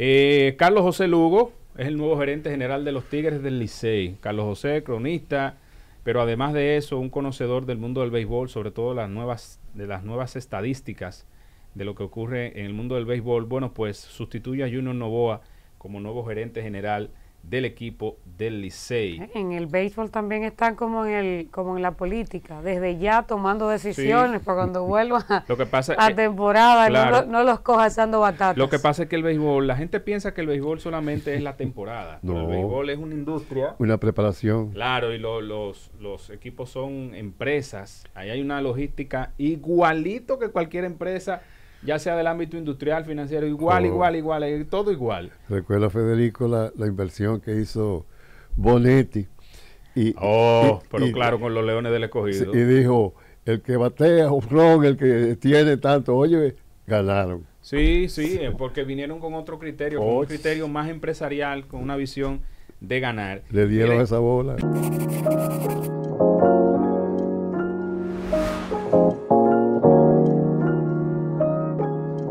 Eh, Carlos José Lugo es el nuevo gerente general de los Tigres del Licey. Carlos José, cronista, pero además de eso, un conocedor del mundo del béisbol, sobre todo las nuevas, de las nuevas estadísticas de lo que ocurre en el mundo del béisbol. Bueno, pues sustituye a Junior Novoa como nuevo gerente general del equipo del Licey. Eh, en el béisbol también están como en el como en la política, desde ya tomando decisiones para cuando vuelva. a, lo que pasa a temporada, no, no, los coja echando batatas. Lo que pasa es que el béisbol, la gente piensa que el béisbol solamente es la temporada, el béisbol es una industria. Una preparación. Claro, y los, los equipos son empresas, ahí hay una logística igualito que cualquier empresa ya sea del ámbito industrial, financiero, igual, igual, igual, eh, todo igual. Recuerda, Federico, la, inversión que hizo Bonetti. Y, oh, pero claro, con los leones del escogido. Y dijo, el que batea, el que tiene tanto, oye, ganaron. Sí, sí, eh, porque vinieron con otro criterio, con un criterio más empresarial, con una visión de ganar. Le dieron esa bola.